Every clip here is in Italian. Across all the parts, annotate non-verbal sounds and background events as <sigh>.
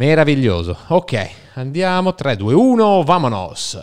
Meraviglioso. Ok, andiamo. 3, 2, 1, vamonos.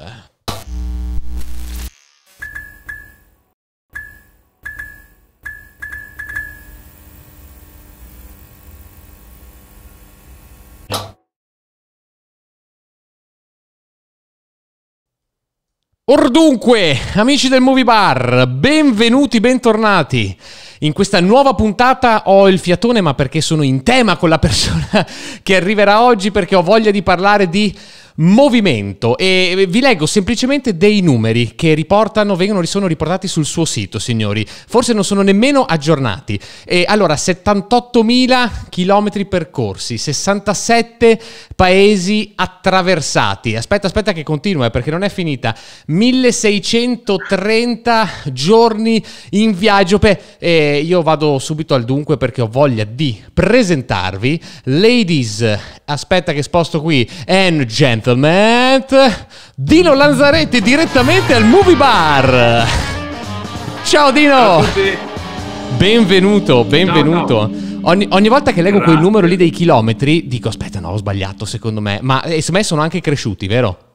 Or dunque, amici del Movie Bar, benvenuti, bentornati. In questa nuova puntata ho il fiatone, ma perché sono in tema con la persona <laughs> che arriverà oggi, perché ho voglia di parlare di movimento e vi leggo semplicemente dei numeri che riportano, vengono, sono riportati sul suo sito, signori. Forse non sono nemmeno aggiornati. E allora, 78.000 chilometri percorsi, 67 paesi attraversati. Aspetta, aspetta che continua eh, perché non è finita. 1630 giorni in viaggio. Beh, eh, io vado subito al dunque perché ho voglia di presentarvi. Ladies, aspetta che sposto qui, and gentlemen gentlemen, Dino Lanzaretti direttamente al Movie Bar. Ciao Dino! Ciao a tutti. Benvenuto, benvenuto. Ciao, ciao. Ogni, ogni, volta che leggo Grazie. quel numero lì dei chilometri dico aspetta no ho sbagliato secondo me, ma eh, secondo me sono anche cresciuti, vero?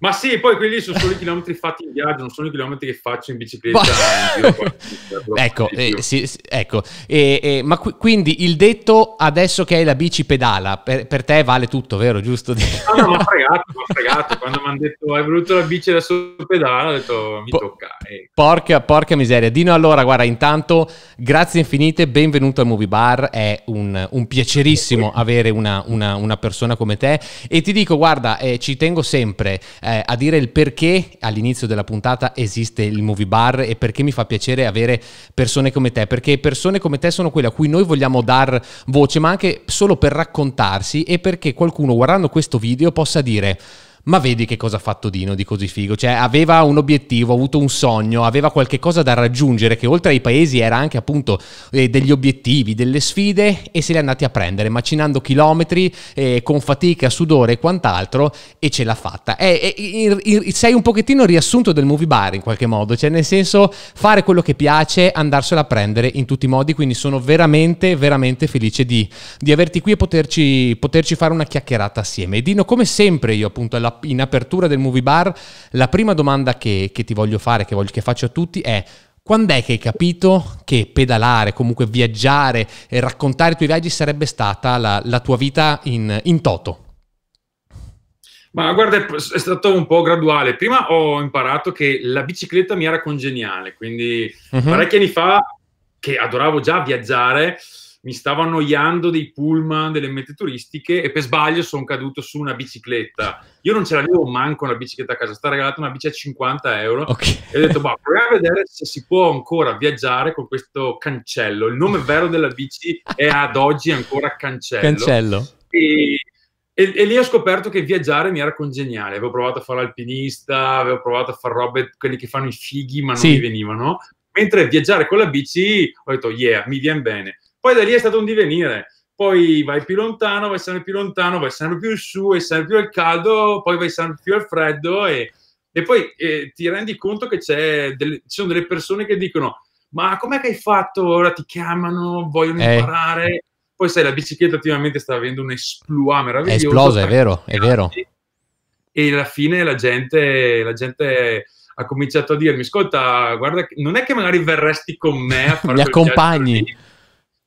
Ma sì, poi quelli sono solo i chilometri fatti in viaggio, non sono i chilometri che faccio in bicicletta. in ecco, eh, sì, sì, ecco. E, e, ma qui, quindi il detto adesso che hai la bici pedala, per, per te vale tutto, vero? Giusto? No, ah, no, ma fregato, ma fregato. Quando mi hanno detto hai voluto la bici adesso pedala, ho detto mi po- tocca. Eh. Porca, porca miseria. Dino, allora, guarda, intanto grazie infinite, benvenuto al Movie Bar, è un, un piacerissimo avere una, una, una, persona come te e ti dico, guarda, eh, ci tengo sempre eh, a dire il perché all'inizio della puntata esiste il movie bar e perché mi fa piacere avere persone come te, perché persone come te sono quelle a cui noi vogliamo dar voce, ma anche solo per raccontarsi e perché qualcuno guardando questo video possa dire ma vedi che cosa ha fatto Dino di così figo, cioè aveva un obiettivo, ha avuto un sogno, aveva qualche cosa da raggiungere che oltre ai paesi era anche appunto eh, degli obiettivi, delle sfide e se li è andati a prendere macinando chilometri eh, con fatica, sudore e quant'altro e ce l'ha fatta. Eh, eh in, in, sei un pochettino riassunto del movie bar in qualche modo, cioè nel senso fare quello che piace, andarsela a prendere in tutti i modi, quindi sono veramente veramente felice di, di averti qui e poterci, poterci fare una chiacchierata assieme. Dino come sempre io appunto alla in apertura del movie bar, la prima domanda che, che ti voglio fare, che, voglio, che faccio a tutti è quando è che hai capito che pedalare, comunque viaggiare e raccontare i tuoi viaggi sarebbe stata la, la tua vita in, in, toto? Ma guarda, è stato un po' graduale. Prima ho imparato che la bicicletta mi era congeniale, quindi uh-huh. parecchi anni fa, che adoravo già viaggiare, mi stavo annoiando dei pullman, delle mete turistiche e per sbaglio sono caduto su una bicicletta. Io non ce l'avevo manco una bicicletta a casa, sta regalata una bici a 50 euro okay. e ho detto, ma boh, proviamo a vedere se si può ancora viaggiare con questo cancello. Il nome vero della bici è ad oggi ancora cancello. Cancello. E, e, e, lì ho scoperto che viaggiare mi era congeniale. Avevo provato a fare alpinista, avevo provato a fare robe, quelli che fanno i fighi ma non sì. mi venivano. Mentre viaggiare con la bici ho detto, yeah, mi viene bene poi da lì è stato un divenire. Poi vai più lontano, vai sempre più lontano, vai sempre più su e sempre più al caldo, poi vai sempre più al freddo e, e poi eh, ti rendi conto che del, ci sono delle persone che dicono ma com'è che hai fatto? Ora ti chiamano, vogliono eh. imparare. Poi sai, la bicicletta ultimamente sta avendo un esploa meraviglioso. È esplosa, è vero, è vero. E alla fine la gente, la gente ha cominciato a dirmi, ascolta, guarda, non è che magari verresti con me a fare Mi accompagni. Viaggio,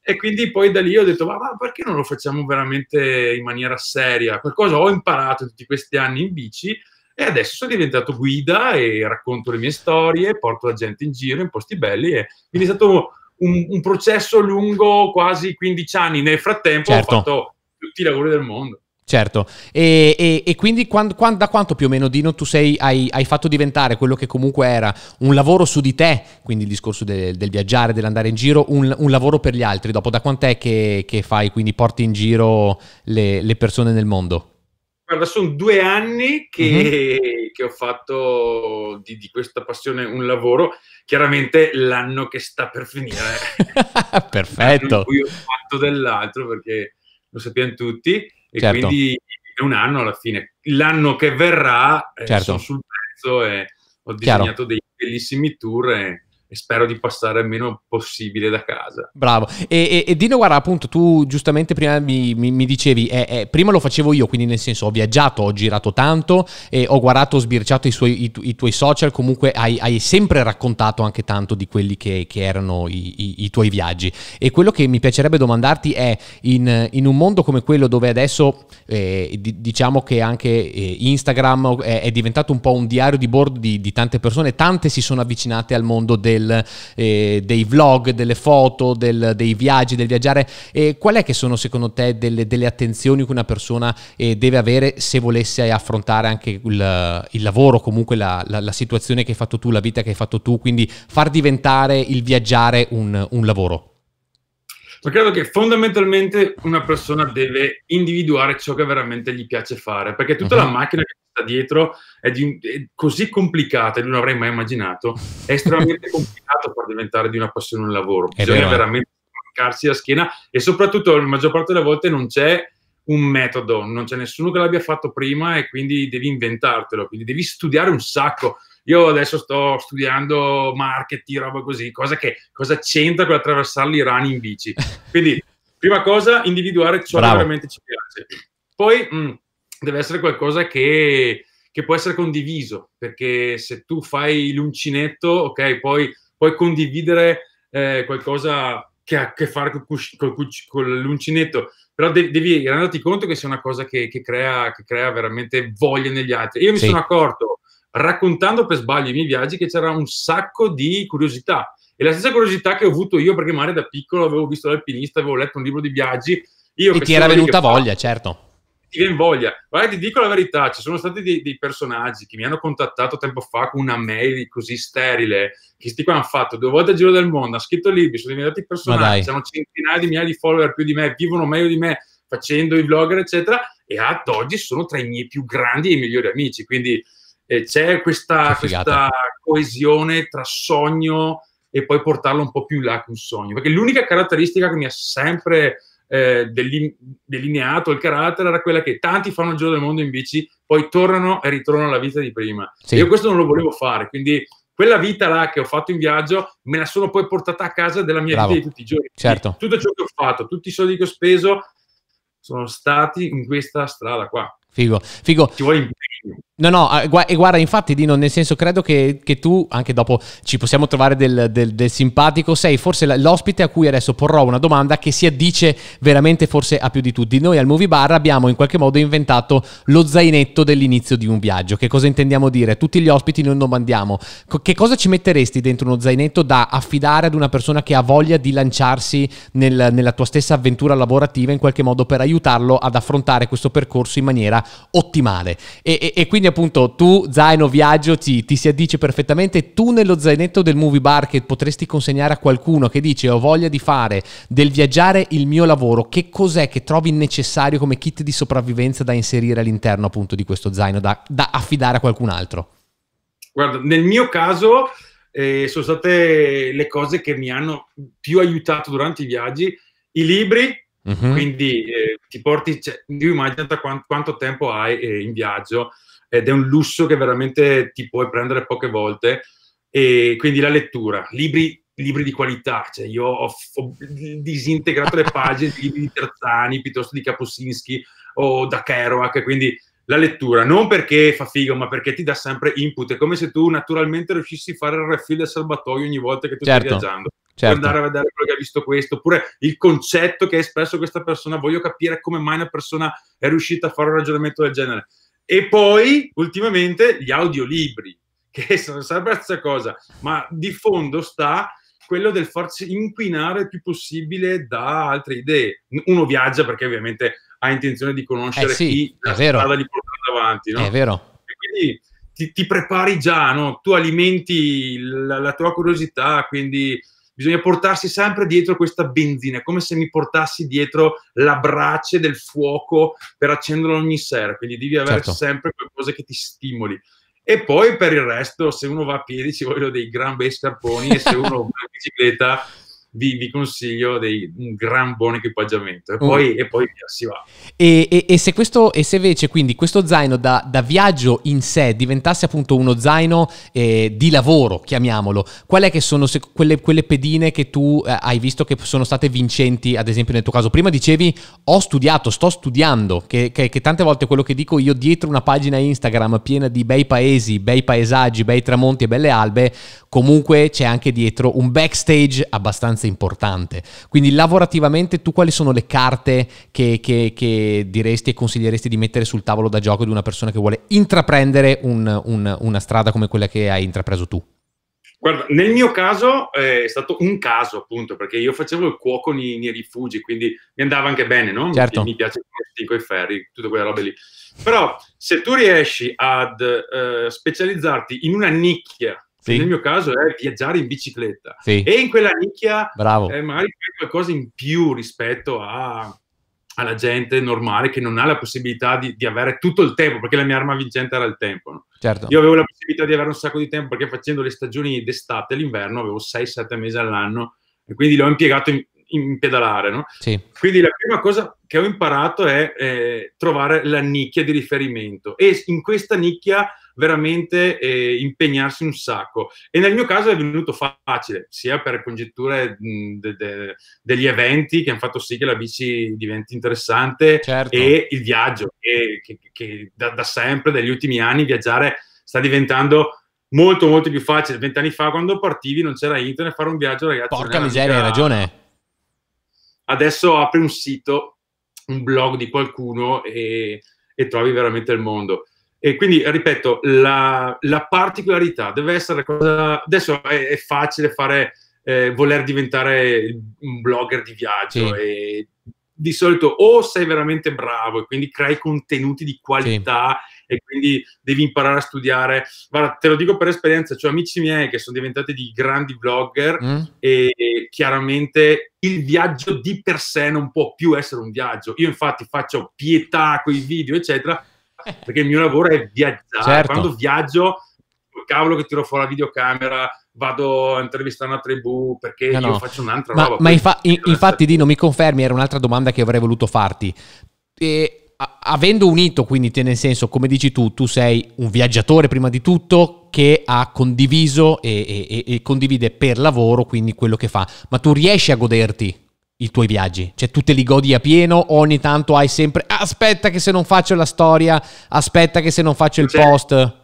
e quindi poi da lì ho detto, ma, ma perché non lo facciamo veramente in maniera seria? Qualcosa ho imparato tutti questi anni in bici e adesso sono diventato guida e racconto le mie storie, porto la gente in giro in posti belli. E quindi è stato un, un processo lungo quasi 15 anni. Nel frattempo certo. ho fatto tutti i lavori del mondo. Certo, e, e, e quindi quando, quando, da quanto più o meno Dino tu sei, hai, hai, fatto diventare quello che comunque era un lavoro su di te, quindi il discorso del, del viaggiare, dell'andare in giro, un, un, lavoro per gli altri, dopo da quant'è che, che fai, quindi porti in giro le, le, persone nel mondo? Guarda, sono due anni che, mm-hmm. che ho fatto di, di questa passione un lavoro, chiaramente l'anno che sta per finire. <laughs> Perfetto. L'anno in cui ho fatto dell'altro perché lo sappiamo tutti e certo. quindi è un anno alla fine. L'anno che verrà eh, certo. sono sul pezzo e ho disegnato Chiaro. dei bellissimi tour. E, e spero di passare il meno possibile da casa. Bravo. E, e, e Dino, guarda, appunto, tu giustamente prima mi, mi, mi dicevi, eh, eh, prima lo facevo io, quindi nel senso ho viaggiato, ho girato tanto, eh, ho guardato, ho sbirciato i, suoi, i, tu, i tuoi social, comunque hai, hai, sempre raccontato anche tanto di quelli che, che erano i, i, tuoi viaggi. E quello che mi piacerebbe domandarti è, in, in un mondo come quello dove adesso eh, di, diciamo che anche eh, Instagram è, è, diventato un po' un diario di bordo di, di tante persone, tante si sono avvicinate al mondo del del, eh, dei vlog, delle foto, del, dei viaggi, del viaggiare. Eh, qual è che sono secondo te delle, delle attenzioni che una persona eh, deve avere se volesse affrontare anche il, il lavoro, comunque la, la, la, situazione che hai fatto tu, la vita che hai fatto tu, quindi far diventare il viaggiare un, un lavoro? Ma credo che fondamentalmente una persona deve individuare ciò che veramente gli piace fare, perché tutta uh-huh. la mhm. macchina che sta dietro è, di, è così complicata, e non avrei mai immaginato, è estremamente <laughs> complicato far diventare di una passione un lavoro, bisogna veramente mancarsi la schiena e soprattutto la maggior parte delle volte non c'è un metodo, non c'è nessuno che l'abbia fatto prima e quindi devi inventartelo, quindi devi studiare un sacco. Io adesso sto studiando marketing, roba così, cosa, che, cosa c'entra con attraversare i rani in bici. <laughs> Quindi, prima cosa, individuare ciò Bravo. che veramente ci piace. Poi, mh, mm, deve essere qualcosa che, che, può essere condiviso, perché se tu fai l'uncinetto, ok, poi puoi condividere eh, qualcosa che ha a che fare con, col, col, l'uncinetto, però de- devi renderti conto che sia una cosa che, che, crea, che crea veramente voglia negli altri. Io mi sì. sono accorto, raccontando per sbaglio i miei viaggi, che c'era un sacco di curiosità. E la stessa curiosità che ho avuto io, perché magari da piccolo avevo visto l'alpinista, avevo letto un libro di viaggi. Io e ti era venuta voglia, certo ti viene voglia. Guarda, ti dico la verità, ci sono stati dei, dei, personaggi che mi hanno contattato tempo fa con una mail così sterile, che sti qua hanno fatto due volte il giro del mondo, ha scritto libri, sono diventati personaggi, hanno centinaia di migliaia di follower più di me, vivono meglio di me facendo i vlogger, eccetera, e ad oggi sono tra i miei più grandi e migliori amici. Quindi eh, c'è questa, questa coesione tra sogno e poi portarlo un po' più in là che un sogno. Perché l'unica caratteristica che mi ha sempre eh, delim- delineato il carattere era quella che tanti fanno il giro del mondo in bici, poi tornano e ritornano alla vita di prima. Sì. Io questo non lo volevo fare, quindi quella vita là che ho fatto in viaggio me la sono poi portata a casa della mia Bravo. vita di tutti i giorni. Certo. Tutto ciò che ho fatto, tutti i soldi che ho speso sono stati in questa strada qua. Figo, figo. Ci vuole impegno. No, no, eh, e guarda, infatti, Dino, nel senso, credo che, che tu, anche dopo, ci possiamo trovare del, del, del, simpatico. Sei forse l'ospite a cui adesso porrò una domanda che si addice veramente forse a più di tutti. Noi al Movie Bar abbiamo in qualche modo inventato lo zainetto dell'inizio di un viaggio. Che cosa intendiamo dire? Tutti gli ospiti noi domandiamo che cosa ci metteresti dentro uno zainetto da affidare ad una persona che ha voglia di lanciarsi nel, nella tua stessa avventura lavorativa, in qualche modo per aiutarlo ad affrontare questo percorso in maniera ottimale. E, e, e quindi appunto tu, zaino, viaggio, ti, ti si addice perfettamente. Tu nello zainetto del movie bar che potresti consegnare a qualcuno che dice ho voglia di fare del viaggiare il mio lavoro, che cos'è che trovi necessario come kit di sopravvivenza da inserire all'interno appunto di questo zaino, da, da affidare a qualcun altro? Guarda, nel mio caso... Eh, sono state le cose che mi hanno più aiutato durante i viaggi, i libri Uh-huh. Quindi eh, ti porti, cioè, io immagino quanto, quanto, tempo hai eh, in viaggio ed è un lusso che veramente ti puoi prendere poche volte. E quindi la lettura, libri, libri di qualità, cioè io ho, ho disintegrato le pagine di libri di Terzani piuttosto di Kapuscinski o da Kerouac, quindi la lettura, non perché fa figo, ma perché ti dà sempre input. È come se tu naturalmente riuscissi a fare il refill del serbatoio ogni volta che tu certo. stai viaggiando. Certo. andare a vedere quello che ha visto questo, oppure il concetto che ha espresso questa persona, voglio capire come mai una persona è riuscita a fare un ragionamento del genere. E poi, ultimamente, gli audiolibri, <laughs> che sono sempre la stessa cosa, ma di fondo sta quello del farsi inquinare il più possibile da altre idee. Uno viaggia perché ovviamente ha intenzione di conoscere eh sì, chi la vero. strada li porta davanti, no? È vero. E quindi ti, ti prepari già, no? Tu alimenti la, la tua curiosità, quindi bisogna portarsi sempre dietro questa benzina, è come se mi portassi dietro la brace del fuoco per accenderlo ogni sera, quindi devi avere certo. sempre qualcosa che ti stimoli. E poi per il resto, se uno va a piedi, ci vogliono dei gran bei scarponi e se uno va in bicicletta vi, vi consiglio dei, un gran buon equipaggiamento e oh. poi, mm. e poi via, si va. E, e, e, se questo, e se invece quindi questo zaino da, da viaggio in sé diventasse appunto uno zaino eh, di lavoro, chiamiamolo, qual è sono se, quelle, quelle, pedine che tu eh, hai visto che sono state vincenti, ad esempio nel tuo caso? Prima dicevi ho studiato, sto studiando, che, che, che tante volte quello che dico io dietro una pagina Instagram piena di bei paesi, bei paesaggi, bei tramonti e belle albe, comunque c'è anche dietro un backstage abbastanza abbastanza importante. Quindi lavorativamente tu quali sono le carte che, che, che diresti e consiglieresti di mettere sul tavolo da gioco di una persona che vuole intraprendere un, un, una strada come quella che hai intrapreso tu? Guarda, nel mio caso eh, è stato un caso, appunto, perché io facevo il cuoco nei, nei rifugi, quindi mi andava anche bene, no? Certo. Mi piace con i ferri, tutte quelle robe lì. Però se tu riesci ad eh, specializzarti in una nicchia sì. Nel mio caso è viaggiare in bicicletta. Sì. E in quella nicchia è eh, magari qualcosa in più rispetto a, alla gente normale che non ha la possibilità di, di, avere tutto il tempo, perché la mia arma vincente era il tempo. No? Certo. Io avevo la possibilità di avere un sacco di tempo perché facendo le stagioni d'estate e l'inverno avevo 6-7 mesi all'anno e quindi l'ho impiegato in, in pedalare. No? Sì. Quindi la prima cosa che ho imparato è eh, trovare la nicchia di riferimento e in questa nicchia veramente eh, impegnarsi un sacco. E nel mio caso è venuto facile, sia per congetture de, de, degli eventi che hanno fatto sì che la bici diventi interessante certo. e il viaggio, e, che, che da, da sempre, dagli ultimi anni, viaggiare sta diventando molto molto più facile. Vent'anni fa, quando partivi, non c'era internet, fare un viaggio, ragazzi. Porca miseria, hai ragione. Adesso apri un sito, un blog di qualcuno e, e trovi veramente il mondo. E quindi, ripeto, la, la particolarità deve essere cosa... Adesso è, è facile fare, eh, voler diventare un blogger di viaggio sì. e di solito o sei veramente bravo e quindi crei contenuti di qualità sì. e quindi devi imparare a studiare. Guarda, te lo dico per esperienza, ho cioè amici miei che sono diventati di grandi blogger mm. e chiaramente il viaggio di per sé non può più essere un viaggio. Io infatti faccio pietà con i video, eccetera, perché il mio lavoro è viaggiare. Certo. Quando viaggio, cavolo che tiro fuori la videocamera, vado a intervistare una tribù perché no, io faccio un'altra ma, roba. Ma infa- infatti, Dino, mi confermi, era un'altra domanda che avrei voluto farti. E, a- avendo unito, quindi, te nel senso, come dici tu, tu sei un viaggiatore prima di tutto che ha condiviso e, e, e condivide per lavoro, quindi quello che fa, ma tu riesci a goderti i tuoi viaggi, cioè tu te li godi a pieno, o ogni tanto hai sempre aspetta che se non faccio la storia, aspetta che se non faccio il post.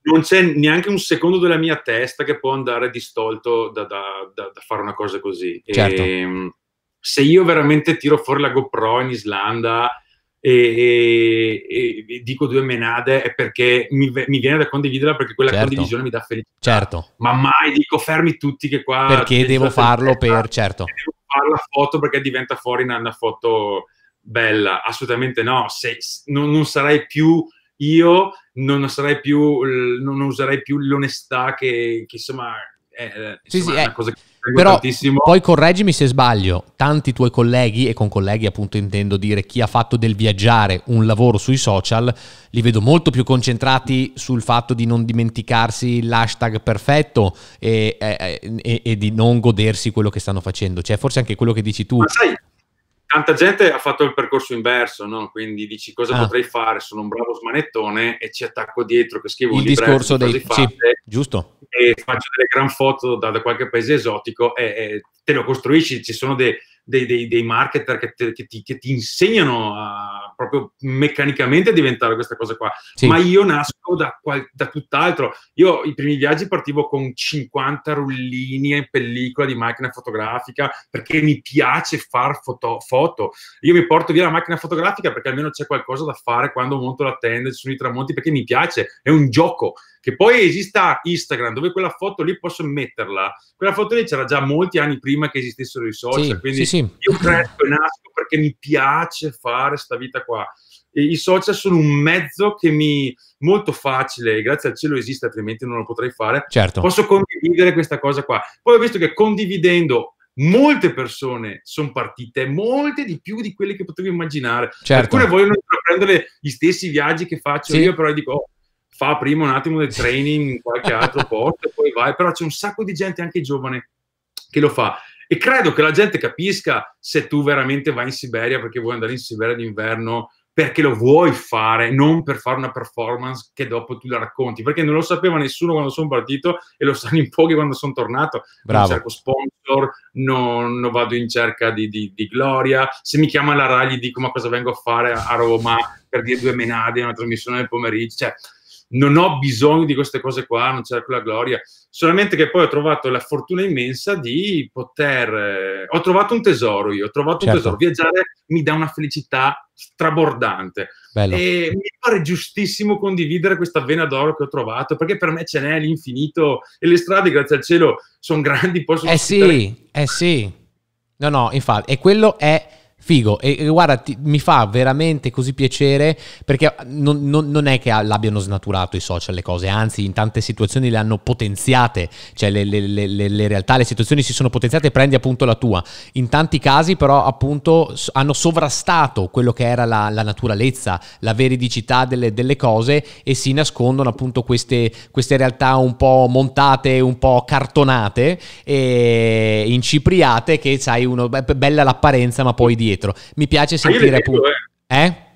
Non c'è neanche un secondo della mia testa che può andare distolto da, da, da, da fare una cosa così. Certo. E, ehm, se io veramente tiro fuori la GoPro in Islanda e, e, e, dico due menade è perché mi, mi viene da condividerla perché quella certo. condivisione mi dà felicità. Certo. Ma mai dico fermi tutti che qua... Perché devo farlo per... Certo. Devo fare la foto perché diventa fuori una, una foto bella. Assolutamente no. Se, non, non sarai più io, non sarei più... Non userei più l'onestà che, che insomma... È, insomma, eh, sì, sì, è, eh, una cosa che... Però tantissimo. poi correggimi se sbaglio, tanti tuoi colleghi, e con colleghi appunto intendo dire chi ha fatto del viaggiare un lavoro sui social, li vedo molto più concentrati sul fatto di non dimenticarsi l'hashtag perfetto e, e, e di non godersi quello che stanno facendo. Cioè forse anche quello che dici tu... Ma sai, tanta gente ha fatto il percorso inverso, no? quindi dici cosa ah. potrei fare? Sono un bravo smanettone e ci attacco dietro che scrivo il un discorso dei... Sì, giusto e faccio delle gran foto da, da qualche paese esotico e, e, te lo costruisci, ci sono dei, dei, dei, dei marketer che, te, che, ti, che, ti, insegnano a, proprio meccanicamente a diventare questa cosa qua, sì. ma io nasco da, da, tutt'altro, io i primi viaggi partivo con 50 rullini in pellicola di macchina fotografica perché mi piace far foto, foto, io mi porto via la macchina fotografica perché almeno c'è qualcosa da fare quando monto la tenda, ci sono i tramonti perché mi piace, è un gioco. Che poi esista Instagram, dove quella foto lì posso metterla. Quella foto lì c'era già molti anni prima che esistessero i social, sì, quindi sì, sì. io cresco e nasco perché mi piace fare questa vita qua. E I social sono un mezzo che mi molto facile, grazie al cielo esiste, altrimenti non lo potrei fare. Certo. Posso condividere questa cosa qua. Poi ho visto che condividendo molte persone sono partite, molte di più di quelle che potevo immaginare. Certo. Alcune vogliono prendere gli stessi viaggi che faccio sì. io, però dico, oh, fa prima un attimo del training in qualche altro <laughs> posto e poi vai, però c'è un sacco di gente anche giovane che lo fa e credo che la gente capisca se tu veramente vai in Siberia perché vuoi andare in Siberia d'inverno perché lo vuoi fare, non per fare una performance che dopo tu la racconti, perché non lo sapeva nessuno quando sono partito e lo sanno in pochi quando sono tornato. Bravo. Non cerco sponsor, non, non vado in cerca di, di, di, gloria. Se mi chiama la RAI gli dico ma cosa vengo a fare a Roma per dire due menate, una trasmissione del pomeriggio. Cioè, non ho bisogno di queste cose qua, non cerco quella gloria, solamente che poi ho trovato la fortuna immensa di poter, eh, ho trovato un tesoro io, ho trovato certo. un tesoro, viaggiare mi dà una felicità strabordante Bello. e mi pare giustissimo condividere questa vena d'oro che ho trovato, perché per me ce n'è l'infinito e le strade, grazie al cielo, sono grandi, posso... Eh sì, eh sì, no no, infatti, e quello è figo. E, e guarda, ti, mi fa veramente così piacere perché non, non, non, è che l'abbiano snaturato i social le cose, anzi in tante situazioni le hanno potenziate, cioè le, le, le, le realtà, le situazioni si sono potenziate, prendi appunto la tua. In tanti casi però appunto hanno sovrastato quello che era la, la naturalezza, la veridicità delle, delle, cose e si nascondono appunto queste, queste realtà un po' montate, un po' cartonate, e incipriate che sai, uno, bella l'apparenza ma poi dietro dietro. Mi piace sentire appunto. Eh. eh?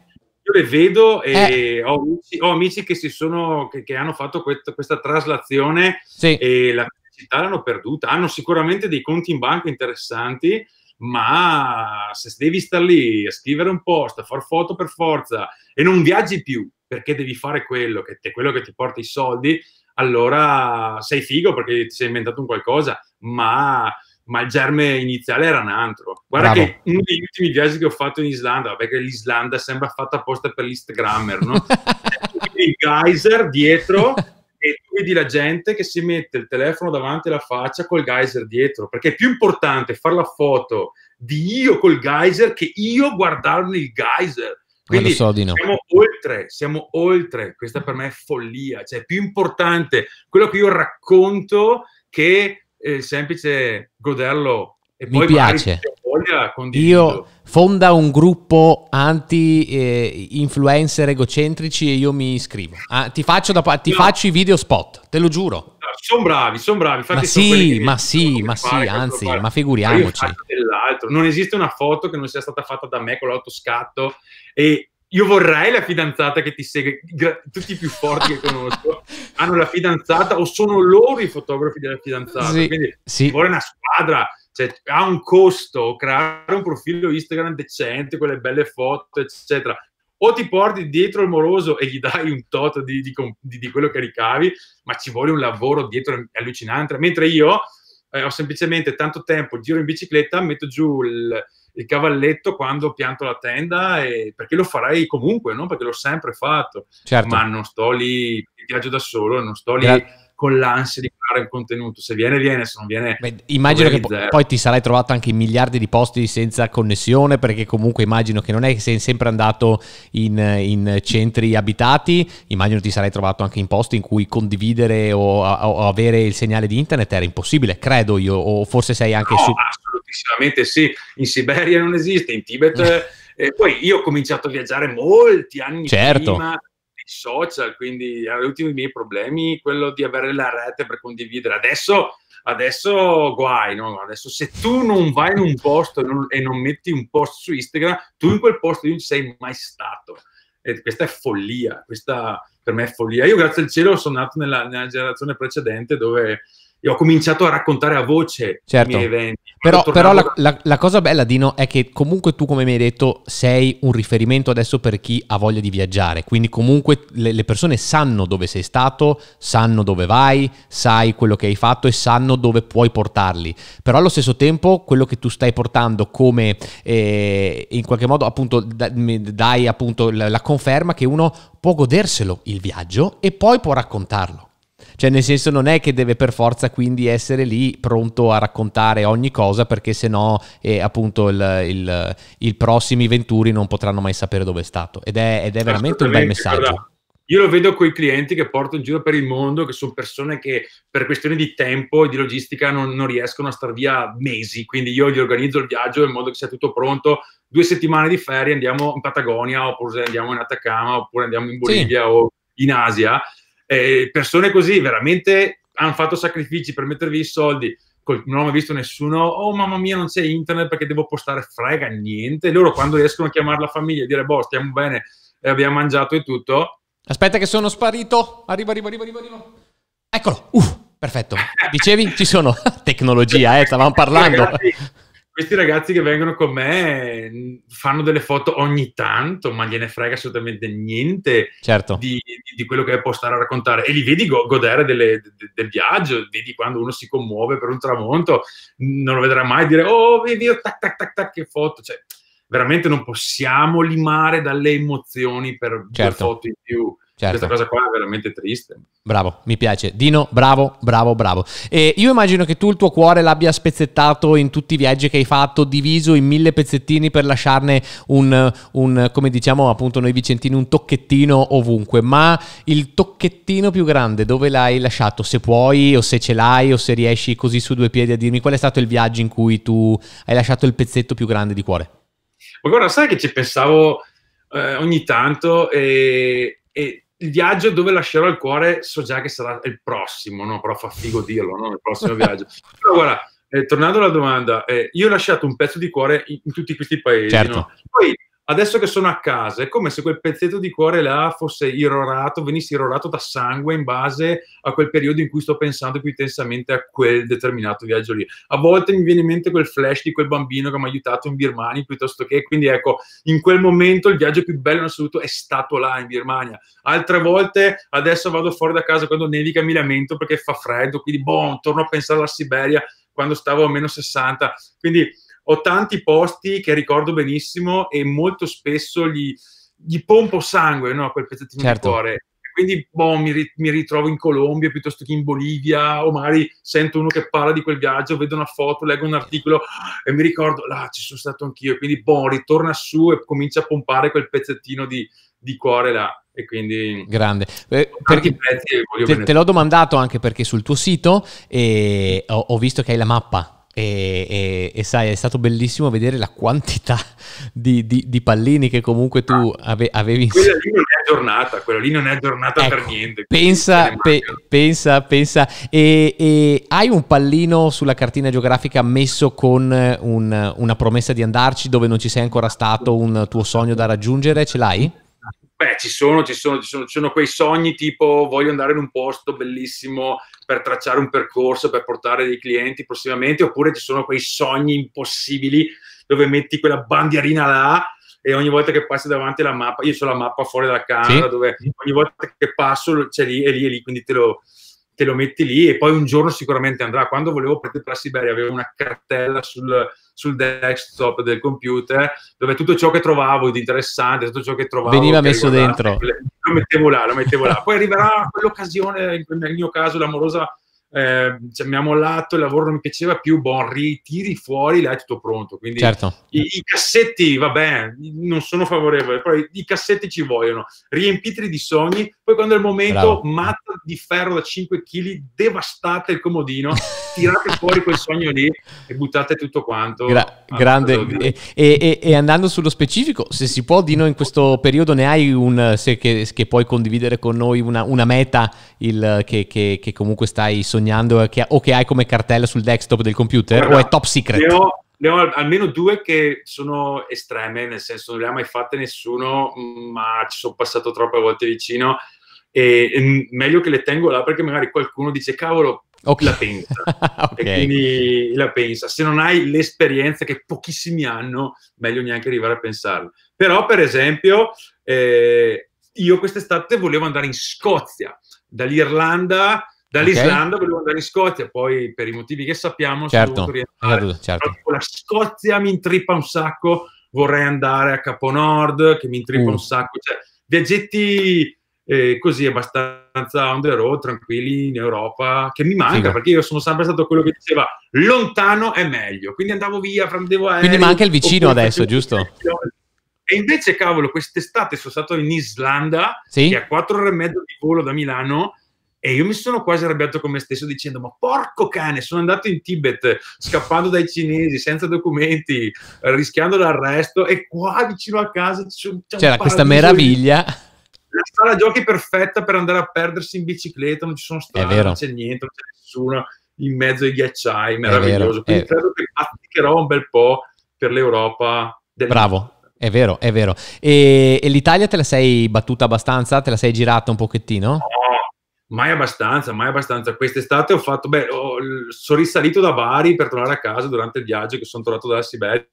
Io le vedo e eh. ho, amici, ho, amici, che si sono che, che hanno fatto questa, questa traslazione sì. e la città l'hanno perduta. Hanno sicuramente dei conti in banca interessanti, ma se devi stare lì a scrivere un post, a far foto per forza e non viaggi più perché devi fare quello che, è quello che ti porta i soldi, allora sei figo perché ti sei inventato un qualcosa, ma ma il germe iniziale era un altro. Guarda Bravo. che uno degli ultimi viaggi che ho fatto in Islanda, perché l'Islanda sembra fatta apposta per l'Instagrammer, no? <laughs> Cioè, il geyser dietro e tu vedi la gente che si mette il telefono davanti alla faccia col geyser dietro, perché è più importante fare la foto di io col geyser che io guardarmi il geyser. Eh, Quindi so di no. siamo oltre, siamo oltre, questa per me è follia, cioè è più importante quello che io racconto che eh, semplice goderlo e Mi poi piace. Voglia, io fonda un gruppo anti-influencer eh, egocentrici e io mi iscrivo. Ah, ti, faccio, da, ti no. faccio, i video spot, te lo giuro. No, ah, sono bravi, sono bravi. ma sì, ma sì, ma sì, anzi, ma figuriamoci. Non esiste una foto che non sia stata fatta da me con l'autoscatto e io vorrei la fidanzata che ti segue, tutti i più forti che conosco <laughs> hanno la fidanzata o sono loro i fotografi della fidanzata, sì, quindi sì. vuole una squadra, cioè, ha un costo creare un profilo Instagram decente con le belle foto, eccetera. O ti porti dietro il moroso e gli dai un tot di, di, di, di quello che ricavi, ma ci vuole un lavoro dietro allucinante. Mentre io eh, ho semplicemente tanto tempo, giro in bicicletta, metto giù il, il cavalletto quando pianto la tenda, e, perché lo farei comunque, no? perché l'ho sempre fatto, certo. ma non sto lì, viaggio da solo, non sto lì... Gra- con l'ansia di creare il contenuto. Se viene, viene, se non viene. Beh, immagino che po- poi ti sarai trovato anche in miliardi di posti senza connessione, perché comunque immagino che non è che sei sempre andato in, in centri abitati, immagino ti sarai trovato anche in posti in cui condividere o, a, o avere il segnale di internet era impossibile, credo io, o forse sei anche no, su. Assolutissimamente sì, in Siberia non esiste, in Tibet. <laughs> Eh, e poi io ho cominciato a viaggiare molti anni certo. prima social, quindi eh, gli ultimi miei problemi, quello di avere la rete per condividere. Adesso, adesso guai, no? adesso se tu non vai in un posto e non, e non metti un post su Instagram, tu in quel posto non ci sei mai stato. E questa è follia, questa per me è follia. Io grazie al cielo sono nato nella, nella generazione precedente dove e ho cominciato a raccontare a voce certo. i miei eventi. Però, però la, la, la, cosa bella, Dino, è che comunque tu, come mi hai detto, sei un riferimento adesso per chi ha voglia di viaggiare. Quindi comunque le, le persone sanno dove sei stato, sanno dove vai, sai quello che hai fatto e sanno dove puoi portarli. Però allo stesso tempo quello che tu stai portando come eh, in qualche modo appunto dai appunto la, la conferma che uno può goderselo il viaggio e poi può raccontarlo. Cioè, nel senso, non è che deve per forza quindi essere lì pronto a raccontare ogni cosa, perché se no, eh, appunto, il, il, il, prossimi Venturi non potranno mai sapere dove è stato. Ed è, ed è veramente un bel messaggio. io lo vedo con i clienti che porto in giro per il mondo, che sono persone che per questioni di tempo e di logistica non, non riescono a star via mesi. Quindi io gli organizzo il viaggio in modo che sia tutto pronto, due settimane di ferie, andiamo in Patagonia, oppure andiamo in Atacama, oppure andiamo in Bolivia sì. o in Asia. Eh, persone così veramente hanno fatto sacrifici per mettervi i soldi. Col, non ho mai visto nessuno, oh mamma mia, non c'è internet perché devo postare frega niente. Loro quando riescono a chiamare la famiglia e dire boh, stiamo bene e abbiamo mangiato e tutto. Aspetta, che sono sparito. Arriva, arriva, arriva, arriva. Eccolo, uh, perfetto. Dicevi, ci sono <laughs> tecnologia, eh, stavamo parlando. Ragazzi, questi ragazzi che vengono con me fanno delle foto ogni tanto, ma gliene frega assolutamente niente certo. di, di, di, quello che può stare a raccontare. E li vedi go- godere delle, de, del viaggio, vedi quando uno si commuove per un tramonto, non lo vedrà mai dire, oh, vedi, oh, tac, tac, tac, tac, che foto. Cioè, veramente non possiamo limare dalle emozioni per certo. due foto in più. Certo. Questa cosa qua è veramente triste. Bravo, mi piace. Dino, bravo, bravo, bravo. E io immagino che tu il tuo cuore l'abbia spezzettato in tutti i viaggi che hai fatto, diviso in mille pezzettini per lasciarne un, un come diciamo appunto noi vicentini, un tocchettino ovunque. Ma il tocchettino più grande dove l'hai lasciato? Se puoi o se ce l'hai o se riesci così su due piedi a dirmi qual è stato il viaggio in cui tu hai lasciato il pezzetto più grande di cuore? Ma guarda, sai che ci pensavo eh, ogni tanto e, e il viaggio dove lascerò il cuore so già che sarà il prossimo, no? però fa figo dirlo, no? il prossimo viaggio. <laughs> Però guarda, eh, tornando alla domanda, eh, io ho lasciato un pezzo di cuore in, in tutti questi paesi. Certo. No? Poi adesso che sono a casa è come se quel pezzetto di cuore là fosse irrorato, venisse irrorato da sangue in base a quel periodo in cui sto pensando più intensamente a quel determinato viaggio lì. A volte mi viene in mente quel flash di quel bambino che mi ha aiutato in Birmania piuttosto che, quindi ecco, in quel momento il viaggio più bello in assoluto è stato là in Birmania. Altre volte adesso vado fuori da casa quando nevica mi lamento perché fa freddo, quindi boh, torno a pensare alla Siberia quando stavo a meno 60. Quindi ho tanti posti che ricordo benissimo e molto spesso gli, gli pompo sangue, no? Quel pezzettino certo. di cuore. Quindi boh, mi, ri- mi, ritrovo in Colombia piuttosto che in Bolivia, o magari sento uno che parla di quel viaggio, vedo una foto, leggo un articolo e mi ricordo, là ah, ci sono stato anch'io. Quindi boh, ritorna su e comincia a pompare quel pezzettino di, di cuore là e quindi grande eh, perché, te, te, l'ho domandato anche perché sul tuo sito eh, ho, ho visto che hai la mappa e, e, e, sai, è stato bellissimo vedere la quantità di, di, di pallini che comunque tu ave, avevi. Quella lì non è aggiornata, quella lì non è aggiornata ecco, per niente. Pensa, pe, pensa, pensa. E, e, hai un pallino sulla cartina geografica messo con un, una promessa di andarci dove non ci sei ancora stato, un tuo sogno da raggiungere? Ce l'hai? beh, ci sono, ci sono, ci sono, ci sono quei sogni tipo voglio andare in un posto bellissimo per tracciare un percorso, per portare dei clienti prossimamente, oppure ci sono quei sogni impossibili dove metti quella bandierina là e ogni volta che passi davanti alla mappa, io ho la mappa fuori dalla camera, sì. dove ogni volta che passo c'è lì e lì e lì, quindi te lo, te lo metti lì e poi un giorno sicuramente andrà. Quando volevo partire per la Siberia avevo una cartella sul, sul desktop del computer, dove tutto ciò che trovavo di interessante, tutto ciò che trovavo... Veniva che messo dentro. Lo mettevo là, lo mettevo là. Poi arriverà quell'occasione, nel mio caso l'amorosa eh, cioè, mi ha il lavoro non mi piaceva più, buon, ritiri fuori, l'hai tutto pronto. Quindi certo. i, i, cassetti, vabbè, non sono favorevole, però i, i cassetti ci vogliono, riempiteli di sogni, poi quando è il momento, Bravo. matta di ferro da 5 kg, devastate il comodino, <laughs> tirate fuori quel sogno lì e buttate tutto quanto. Gra- ah, grande. E, e, e, andando sullo specifico, se si può, Dino, in questo periodo ne hai un se, che, che puoi condividere con noi una, una meta il, che, che, che, comunque stai sognando che, o che hai come cartella sul desktop del computer Guarda, o è top secret? Ne ho, ne ho almeno due che sono estreme, nel senso non le ha mai fatte nessuno, ma ci sono passato troppe volte vicino e, e meglio che le tengo là perché magari qualcuno dice cavolo okay. la pensa <laughs> okay. e quindi la pensa se non hai l'esperienza che pochissimi hanno meglio neanche arrivare a pensarlo però per esempio eh, io quest'estate volevo andare in Scozia dall'Irlanda dall'Islanda okay. volevo andare in Scozia, poi per i motivi che sappiamo certo, certo, certo. la Scozia mi intrippa un sacco, vorrei andare a Capo Nord che mi intrippa mm. un sacco, cioè viaggetti e così abbastanza on the road, tranquilli in Europa, che mi manca Figa. perché io sono sempre stato quello che diceva lontano è meglio, quindi andavo via, prendevo aereo. Quindi manca il vicino adesso, giusto? E invece, cavolo, quest'estate sono stato in Islanda, sì? che a quattro ore e mezzo di volo da Milano, e io mi sono quasi arrabbiato con me stesso dicendo: Ma porco cane, sono andato in Tibet scappando dai cinesi senza documenti, rischiando l'arresto, e qua vicino a casa c'è, c'era questa meraviglia. Di la sala giochi perfetta per andare a perdersi in bicicletta, non ci sono strade, non c'è niente, non c'è nessuno in mezzo ai ghiacciai, meraviglioso. Quindi è... credo che atticherò un bel po' per l'Europa. Bravo. È vero, è vero. E, e, l'Italia te la sei battuta abbastanza? Te la sei girata un pochettino? No, mai abbastanza, mai abbastanza. Quest'estate ho fatto, beh, ho, sono risalito da Bari per tornare a casa durante il viaggio che sono tornato dalla Siberia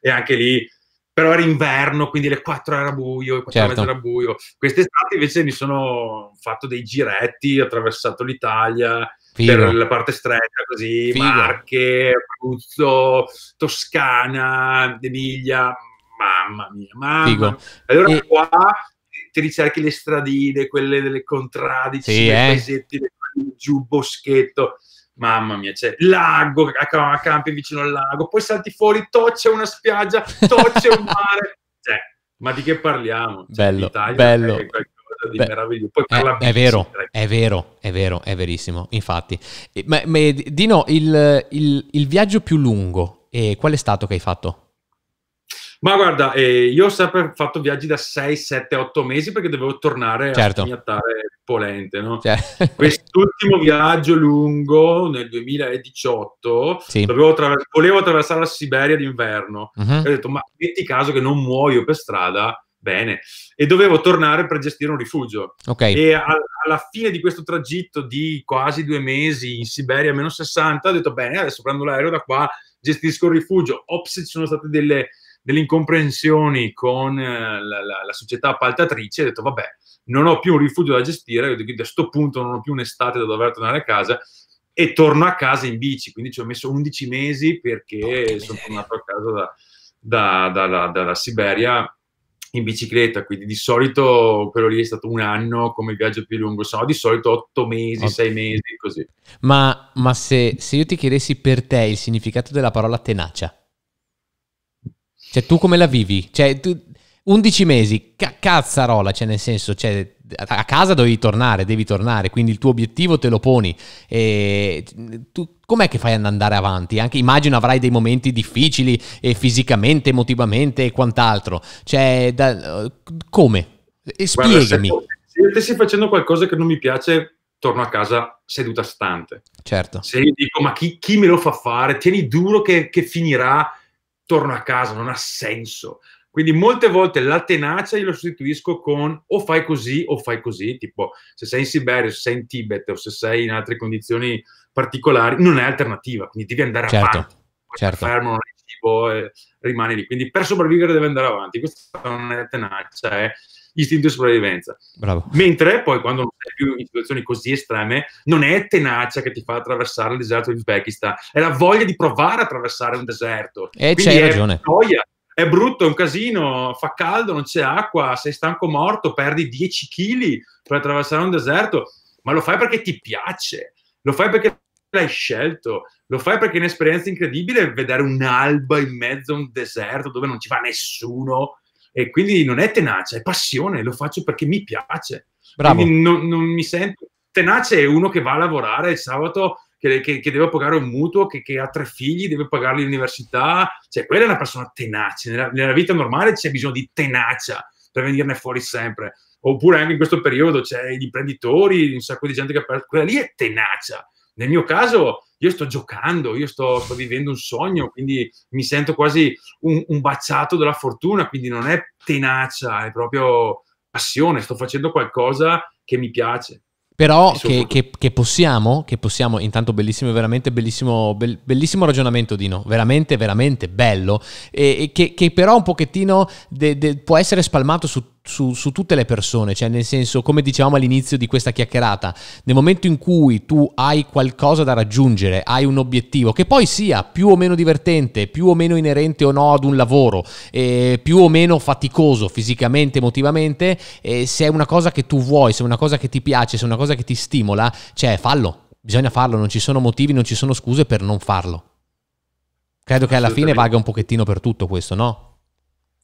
e anche lì però era inverno, quindi le 4 era buio, alle 4 certo. era buio. Quest'estate invece mi sono fatto dei giretti, ho attraversato l'Italia Figo. per la parte stretta, così, Figo. Marche, Abruzzo, Toscana, Emilia, mamma mia, mamma. Figo. Allora e... qua ti ricerchi le stradine, quelle delle contradici, sì, dei eh? paesetti, giù boschetto. Mamma mia, c'è il lago, campi vicino al lago, poi salti fuori, tocce una spiaggia, tocce un mare. <laughs> Cioè, ma di che parliamo? Cioè, bello, bello. È di Beh, Poi è, bici, è vero, è vero, è vero, è verissimo. Infatti, ma, ma Dino, il, il, il viaggio più lungo, eh, qual è stato che hai fatto? Ma guarda, eh, io ho sempre fatto viaggi da 6, 7, 8 mesi perché dovevo tornare certo. a schiattare Polente. No? Certo. <laughs> Quest'ultimo viaggio lungo nel 2018 sì. attraver- volevo attraversare la Siberia d'inverno. Uh-huh. Mhm. E ho detto, ma metti caso che non muoio per strada, bene. E dovevo tornare per gestire un rifugio. Okay. E a- alla fine di questo tragitto di quasi due mesi in Siberia, meno 60, ho detto, bene, adesso prendo l'aereo da qua, gestisco il rifugio. Ops, ci sono state delle delle incomprensioni con eh, la, la, la società appaltatrice, ho detto vabbè, non ho più un rifugio da gestire, a questo punto non ho più un'estate da dover tornare a casa e torno a casa in bici, quindi ci ho messo 11 mesi perché sono tornato a casa da, da, da, dalla Siberia in bicicletta, quindi di solito quello lì è stato un anno come viaggio più lungo, sono di solito 8 mesi, sei mesi, così. Ma, ma se, se io ti chiedessi per te il significato della parola tenacia? Cioè, tu come la vivi? Cioè, tu, 11 mesi, ca- cazzarola, cioè nel senso, cioè, a casa dovevi tornare, devi tornare, quindi il tuo obiettivo te lo poni. E tu com'è che fai ad andare avanti? Anche immagino avrai dei momenti difficili eh, fisicamente, emotivamente e quant'altro. Cioè, da, come? E spiegami. Guarda, se, se stessi facendo qualcosa che non mi piace, torno a casa seduta stante. Certo. Se io dico, ma chi, chi me lo fa fare? Tieni duro che, che finirà torno a casa, non ha senso. Quindi molte volte la tenacia io la sostituisco con o fai così o fai così, tipo se sei in Siberia, se sei in Tibet o se sei in altre condizioni particolari, non è alternativa, quindi devi andare certo, avanti. Certo. Fermo, non hai cibo, eh, rimani lì. Quindi per sopravvivere devi andare avanti. Questa non è tenacia, è eh istinto di sopravvivenza. Bravo. Mentre poi quando non sei più in situazioni così estreme, non è tenacia che ti fa attraversare il deserto dell'Uzbekistan, è la voglia di provare a attraversare un deserto. E eh, Quindi c'hai ragione. Noia è brutto, è un casino, fa caldo, non c'è acqua, sei stanco morto, perdi 10 kg per attraversare un deserto, ma lo fai perché ti piace, lo fai perché l'hai scelto, lo fai perché è un'esperienza incredibile vedere un'alba in mezzo a un deserto dove non ci va nessuno e quindi non è tenacia, è passione, lo faccio perché mi piace. Bravo. Non, non, mi sento... Tenace è uno che va a lavorare il sabato, che, che, che deve pagare un mutuo, che, che, ha tre figli, deve pagare l'università. Cioè, quella è una persona tenace. Nella, nella vita normale c'è bisogno di tenacia per venirne fuori sempre. Oppure anche in questo periodo c'è gli imprenditori, un sacco di gente che ha perso. Quella lì è tenacia. Nel mio caso io sto giocando, io sto, sto vivendo un sogno, quindi mi sento quasi un, un baciato della fortuna, quindi non è tenacia, è proprio passione, sto facendo qualcosa che mi piace. Però che, che, che, possiamo, che possiamo, intanto bellissimo, veramente bellissimo, be- bellissimo ragionamento Dino, veramente, veramente bello, e, e che, che, però un pochettino de- de- può essere spalmato su su, su, tutte le persone, cioè nel senso, come dicevamo all'inizio di questa chiacchierata, nel momento in cui tu hai qualcosa da raggiungere, hai un obiettivo, che poi sia più o meno divertente, più o meno inerente o no ad un lavoro, eh, più o meno faticoso fisicamente, emotivamente, eh, se è una cosa che tu vuoi, se è una cosa che ti piace, se è una cosa che ti stimola, cioè fallo, bisogna farlo, non ci sono motivi, non ci sono scuse per non farlo. Credo che alla fine valga un pochettino per tutto questo, no?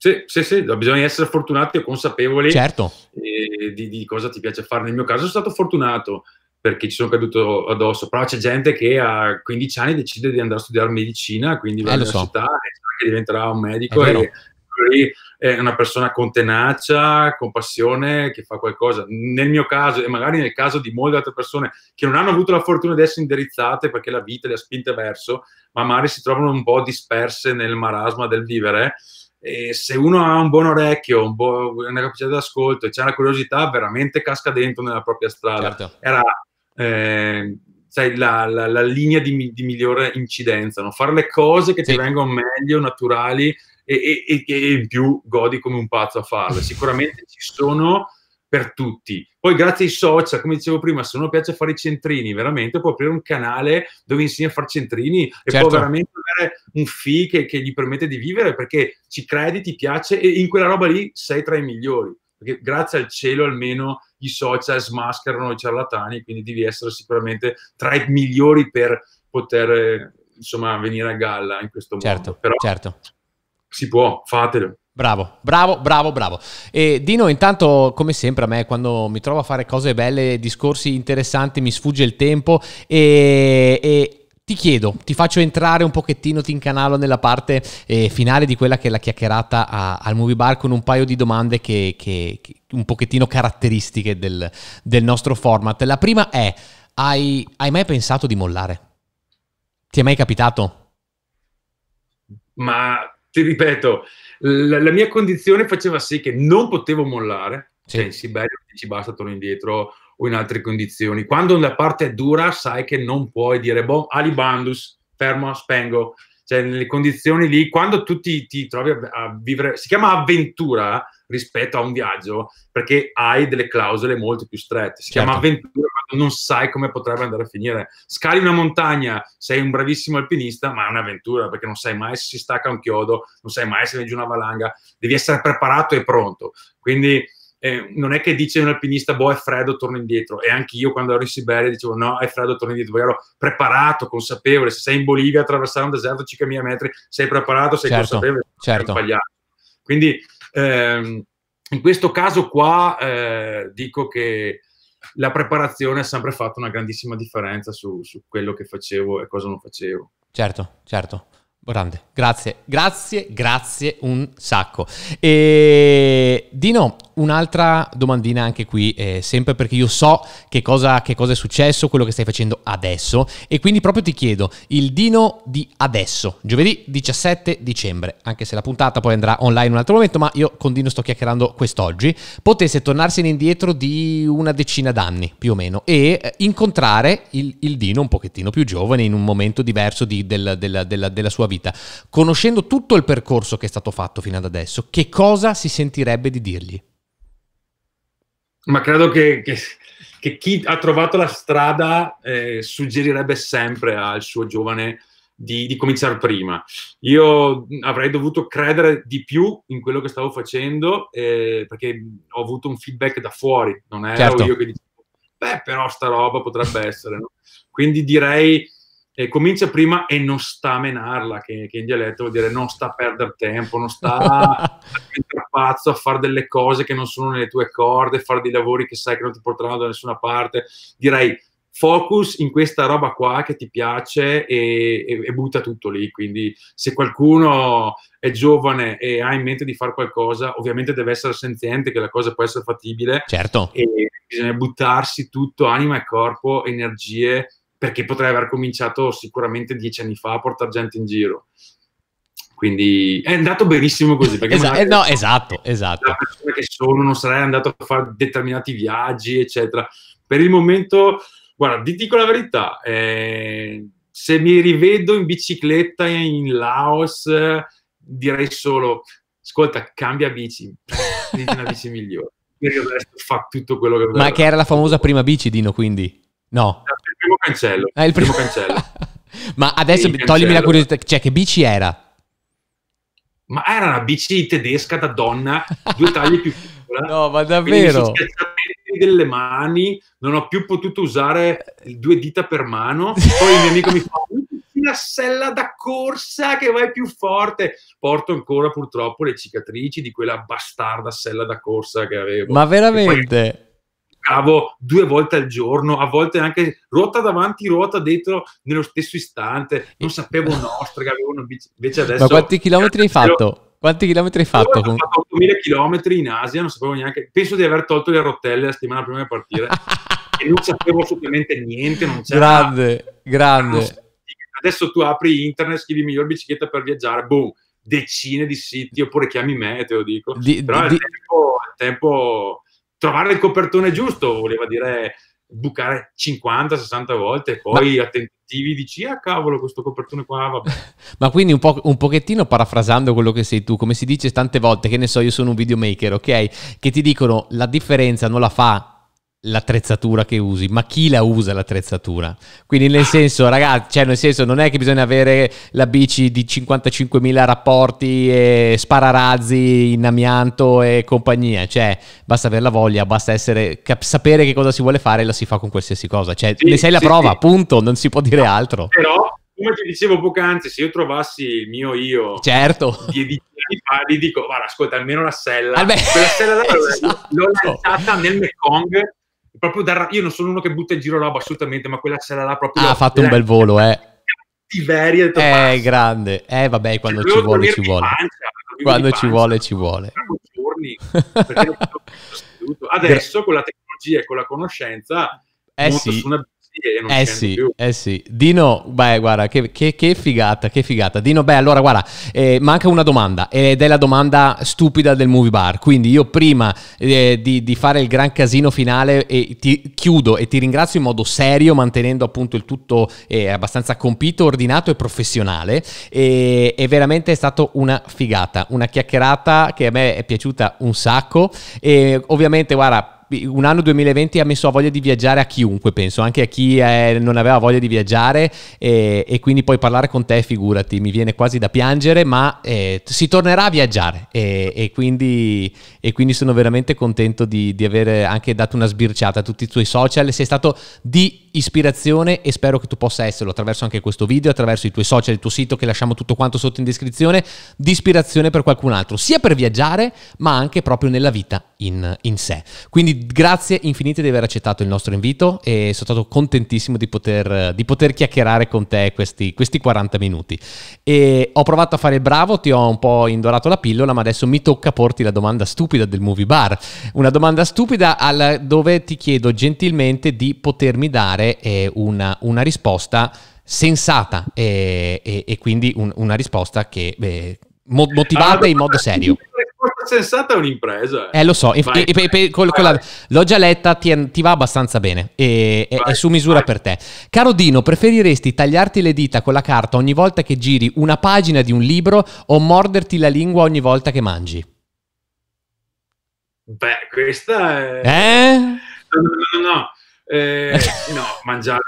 Sì, sì, sì, bisogna essere fortunati e consapevoli certo. Eh, di, di, cosa ti piace fare. Nel mio caso sono stato fortunato perché ci sono caduto addosso, però c'è gente che a 15 anni decide di andare a studiare medicina, quindi va eh, all'università so. e diventerà un medico e è una persona con tenacia, con passione, che fa qualcosa. Nel mio caso e magari nel caso di molte altre persone che non hanno avuto la fortuna di essere indirizzate perché la vita le ha spinte verso, ma magari si trovano un po' disperse nel marasma del vivere e se uno ha un buon orecchio, un buon, una capacità di ascolto e c'è la curiosità, veramente casca dentro nella propria strada. Certo. Era eh, sai, la, la, la, linea di, di migliore incidenza, no? fare le cose che sì. ti vengono meglio, naturali e, e, e, e, in più godi come un pazzo a farle. <laughs> Sicuramente ci sono per tutti. Poi grazie ai social, come dicevo prima, se uno piace fare i centrini, veramente può aprire un canale dove insegna a fare centrini certo. e può certo. veramente avere un fee che, che, gli permette di vivere perché ci credi, ti piace e in quella roba lì sei tra i migliori. Perché grazie al cielo almeno i social smascherano i ciarlatani, quindi devi essere sicuramente tra i migliori per poter eh, insomma venire a galla in questo certo, modo. Però certo. Si può, fatelo. Bravo, bravo, bravo, bravo. E Dino, intanto, come sempre, a me quando mi trovo a fare cose belle, discorsi interessanti, mi sfugge il tempo e, e ti chiedo, ti faccio entrare un pochettino, ti incanalo nella parte eh, finale di quella che è la chiacchierata a, al movie bar con un paio di domande che, che, che un pochettino caratteristiche del, del, nostro format. La prima è, hai, hai, mai pensato di mollare? Ti è mai capitato? Ma ti ripeto, la, la, mia condizione faceva sì che non potevo mollare, sì. cioè in Siberia dici basta, torno indietro o in altre condizioni. Quando la parte è dura sai che non puoi dire, boh, alibandus, fermo, spengo. Cioè, nelle condizioni lì, quando tu ti, ti trovi a, a vivere, si chiama avventura rispetto a un viaggio, perché hai delle clausole molto più strette. Si certo. chiama avventura non sai come potrebbe andare a finire. Scali una montagna, sei un bravissimo alpinista, ma è un'avventura perché non sai mai se si stacca un chiodo, non sai mai se viene giù una valanga, devi essere preparato e pronto. Quindi eh, non è che dice un alpinista, boh, è freddo, torno indietro. E anche io quando ero in Siberia dicevo, no, è freddo, torno indietro. Perché ero preparato, consapevole. Se sei in Bolivia, attraversare un deserto 5.000 metri, sei preparato, sei certo, consapevole. Certo. Quindi ehm, in questo caso qua eh, dico che la preparazione ha sempre fatto una grandissima differenza su, su quello che facevo e cosa non facevo. Certo, certo. Grande, grazie, grazie, grazie un sacco. E Dino, un'altra domandina anche qui, eh, sempre perché io so che cosa, che cosa, è successo, quello che stai facendo adesso e quindi proprio ti chiedo il Dino di adesso, giovedì 17 dicembre, anche se la puntata poi andrà online in un altro momento, ma io con Dino sto chiacchierando quest'oggi, potesse tornarsene indietro di una decina d'anni più o meno e eh, incontrare il, il Dino un pochettino più giovane in un momento diverso di, del, del, del, della sua vita vita, conoscendo tutto il percorso che è stato fatto fino ad adesso, che cosa si sentirebbe di dirgli? Ma credo che, che, che chi ha trovato la strada eh, suggerirebbe sempre al suo giovane di, di, cominciare prima. Io avrei dovuto credere di più in quello che stavo facendo eh, perché ho avuto un feedback da fuori, non ero certo. io che dicevo, beh, però sta roba potrebbe essere. No? Quindi direi eh, comincia prima e non sta a menarla, che, che, in dialetto vuol dire non sta a perdere tempo, non sta a pazzo, a fare delle cose che non sono nelle tue corde, fare dei lavori che sai che non ti porteranno da nessuna parte. Direi focus in questa roba qua che ti piace e, e, e butta tutto lì. Quindi se qualcuno è giovane e ha in mente di fare qualcosa, ovviamente deve essere senziente che la cosa può essere fattibile. Certo. E bisogna buttarsi tutto, anima e corpo, energie perché potrei aver cominciato sicuramente dieci anni fa a portare gente in giro. Quindi è andato benissimo così. Perché Esa- eh no, esatto, esatto. che sono non sarei andato a fare determinati viaggi, eccetera. Per il momento, guarda, ti dico la verità, eh, se mi rivedo in bicicletta in Laos, direi solo, ascolta, cambia bici, prendi una bici migliore. <laughs> il resto fa tutto quello che vuole. Ma che era la famosa prima bici, Dino, quindi? No. Ah, il primo cancello. È eh, il primo, cancello. <laughs> Ma adesso sì, toglimi la curiosità, cioè che bici era? Ma era una bici tedesca da donna, due tagli più piccola. <laughs> No, ma davvero? delle mani, non ho più potuto usare due dita per mano. Poi il mio amico mi fa una sella da corsa che vai più forte. Porto ancora purtroppo le cicatrici di quella bastarda sella da corsa che avevo. Ma veramente? giocavo due volte al giorno, a volte anche ruota davanti, ruota dentro nello stesso istante. Non sapevo <laughs> nostra, avevo una bici. Invece adesso. Ma quanti chilometri hai fatto? Quanti chilometri hai fatto? Ho fatto 8000 chilometri in Asia, non sapevo neanche. Penso di aver tolto le rotelle la settimana prima di partire <laughs> e non sapevo assolutamente niente. Non c'era grande, grande. Ah, adesso tu apri internet, scrivi miglior bicicletta per viaggiare, boom, decine di siti oppure chiami me, te lo dico. Di, Però di, il tempo, il tempo trovare il copertone giusto voleva dire bucare 50-60 volte e poi Ma... attentivi dici ah cavolo questo copertone qua vabbè <laughs> ma quindi un, po- un pochettino parafrasando quello che sei tu come si dice tante volte che ne so io sono un videomaker ok che ti dicono la differenza non la fa l'attrezzatura che usi, ma chi la usa l'attrezzatura? Quindi nel senso, ragazzi, cioè nel senso non è che bisogna avere la bici di 55.000 rapporti e spararazzi in amianto e compagnia, cioè basta avere la voglia, basta essere, cap- sapere che cosa si vuole fare e la si fa con qualsiasi cosa, cioè sì, ne sei la sì, prova, sì. punto, non si può dire no, altro. Però, come ti dicevo poc'anzi, se io trovassi il mio io certo. di, gli dico, guarda, ascolta, almeno la sella, Albe- quella sella là <laughs> esatto. l'ho lanciata nel Mekong Proprio da, io non sono uno che butta in giro roba assolutamente, ma quella sera là proprio... Ah, ha fatto un bel volo, eh. Tiberia è passo. grande. Eh, vabbè, cioè, quando ci vuole, ci vuole. quando ci vuole, ci vuole. Giorni, <laughs> Adesso, con la tecnologia e con la conoscenza, eh sì. su una eh sì, più. Eh sì, Dino, beh guarda, che, che, che, figata, che figata. Dino, beh allora guarda, eh, manca una domanda ed è la domanda stupida del movie bar, quindi io prima eh, di, di, fare il gran casino finale eh, ti chiudo e ti ringrazio in modo serio, mantenendo appunto il tutto eh, abbastanza compito, ordinato e professionale, e, è veramente stata una figata, una chiacchierata che a me è piaciuta un sacco e ovviamente guarda un anno 2020 ha messo a voglia di viaggiare a chiunque, penso, anche a chi è, eh, non aveva voglia di viaggiare e, e, quindi poi parlare con te, figurati, mi viene quasi da piangere, ma eh, si tornerà a viaggiare e, e quindi e quindi sono veramente contento di, di aver anche dato una sbirciata a tutti i tuoi social, sei stato di ispirazione e spero che tu possa esserlo attraverso anche questo video, attraverso i tuoi social, il tuo sito che lasciamo tutto quanto sotto in descrizione, di ispirazione per qualcun altro, sia per viaggiare ma anche proprio nella vita in, in sé. Quindi grazie infinite di aver accettato il nostro invito e sono stato contentissimo di poter, di poter chiacchierare con te questi, questi 40 minuti. E ho provato a fare il bravo, ti ho un po' indorato la pillola, ma adesso mi tocca porti la domanda stupida stupida del movie bar, una domanda stupida al, dove ti chiedo gentilmente di potermi dare eh, una, una, risposta sensata e, eh, e, e quindi un, una risposta che beh, motivata allora, in modo serio. La risposta sensata è un'impresa. Eh, eh lo so, e, e, col, col la, l'ho già letta, ti, ti va abbastanza bene, e, vai, è, è su misura vai. per te. Caro Dino, preferiresti tagliarti le dita con la carta ogni volta che giri una pagina di un libro o morderti la lingua ogni volta che mangi? Beh, questa è... Eh? No, no, no, no. Eh, <laughs> no mangiare,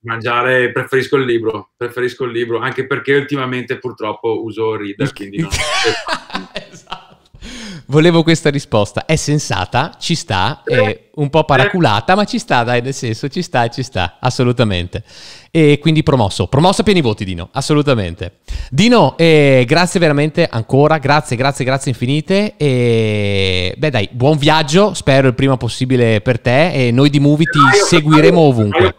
mangiare, preferisco il libro, preferisco il libro, anche perché ultimamente purtroppo uso Reader, quindi no. Volevo questa risposta. È sensata, ci sta, è eh, un po' paraculata, eh. ma ci sta, dai, nel senso, ci sta, ci sta, assolutamente. E quindi promosso, promosso a pieni voti, Dino, assolutamente. Dino, eh, grazie veramente ancora, grazie, grazie, grazie infinite. E beh, dai, buon viaggio, spero il prima possibile per te. E noi di Movie ti seguiremo ovunque.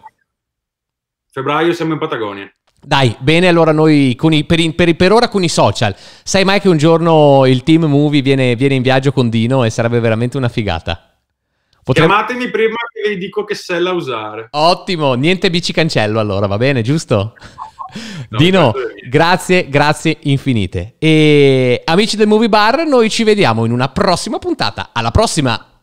Febbraio siamo in Patagonia. Dai, bene, allora noi i, per, per, per, ora con i social. Sai mai che un giorno il team movie viene, viene in viaggio con Dino e sarebbe veramente una figata? Potremmo... Chiamatemi prima che vi dico che sella usare. Ottimo, niente bici cancello allora, va bene, giusto? <laughs> No, Dino, certo grazie, grazie infinite. E amici del Movie Bar, noi ci vediamo in una prossima puntata. Alla prossima!